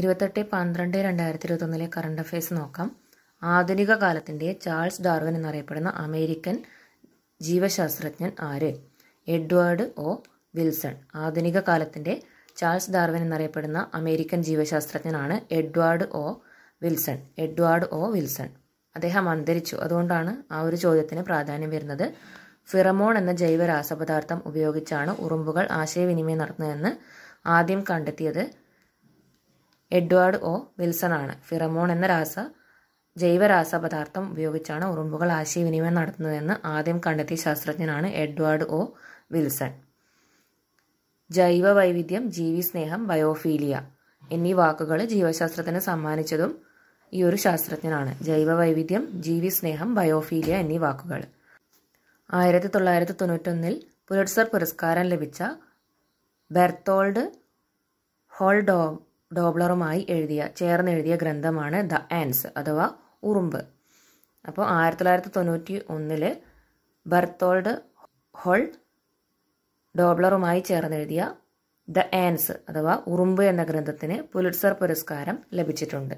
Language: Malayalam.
ഇരുപത്തെട്ട് പന്ത്രണ്ട് രണ്ടായിരത്തി ഇരുപത്തൊന്നിലെ കറണ്ട് അഫയേഴ്സ് നോക്കാം ആധുനിക കാലത്തിൻ്റെ ചാൾസ് ഡാർവിൻ എന്നറിയപ്പെടുന്ന അമേരിക്കൻ ജീവശാസ്ത്രജ്ഞൻ ആര് എഡ്വേർഡ് ഒ വിൽസൺ ആധുനിക കാലത്തിൻ്റെ ചാൾസ് ഡാർവിൻ എന്നറിയപ്പെടുന്ന അമേരിക്കൻ ജീവശാസ്ത്രജ്ഞനാണ് Edward O Wilson Edward O Wilson അദ്ദേഹം അന്തരിച്ചു അതുകൊണ്ടാണ് ആ ഒരു ചോദ്യത്തിന് പ്രാധാന്യം വരുന്നത് ഫിറമോൺ എന്ന ജൈവ രാസപദാർത്ഥം ഉപയോഗിച്ചാണ് ഉറുമ്പുകൾ ആശയവിനിമയം നടത്തുന്നതെന്ന് ആദ്യം കണ്ടെത്തിയത് എഡ്വേർഡ് ഒ വിൽസണാണ് ഫിറമോൺ എന്ന രാസ ജൈവരാസ പദാർത്ഥം ഉപയോഗിച്ചാണ് ഉറുമ്പുകൾ ആശയവിനിമയം നടത്തുന്നതെന്ന് ആദ്യം കണ്ടെത്തിയ ശാസ്ത്രജ്ഞനാണ് എഡ്വേർഡ് ഒ വിൽസൺ ജൈവ വൈവിധ്യം ജീവി സ്നേഹം ബയോഫീലിയ എന്നീ വാക്കുകൾ ജീവശാസ്ത്രത്തിന് സമ്മാനിച്ചതും ഈ ഒരു ശാസ്ത്രജ്ഞനാണ് ജൈവ വൈവിധ്യം ജീവി സ്നേഹം ബയോഫീലിയ എന്നീ വാക്കുകൾ ആയിരത്തി തൊള്ളായിരത്തി തൊണ്ണൂറ്റൊന്നിൽ പുലിറ്റ്സർ പുരസ്കാരം ലഭിച്ച ബെർത്തോൾഡ് ഹോൾഡോ ഡോബ്ലറുമായി എഴുതിയ ചേർന്നെഴുതിയ ഗ്രന്ഥമാണ് ദ ആൻസ് അഥവാ ഉറുമ്പ് അപ്പോൾ ആയിരത്തി തൊള്ളായിരത്തി തൊണ്ണൂറ്റി ഒന്നിൽ ബർത്തോൾഡ് ഹോൾ ഡോബ്ലറുമായി ചേർന്നെഴുതിയ ദ ആൻസ് അഥവാ ഉറുമ്പ് എന്ന ഗ്രന്ഥത്തിന് പുലിറ്റ്സർ പുരസ്കാരം ലഭിച്ചിട്ടുണ്ട്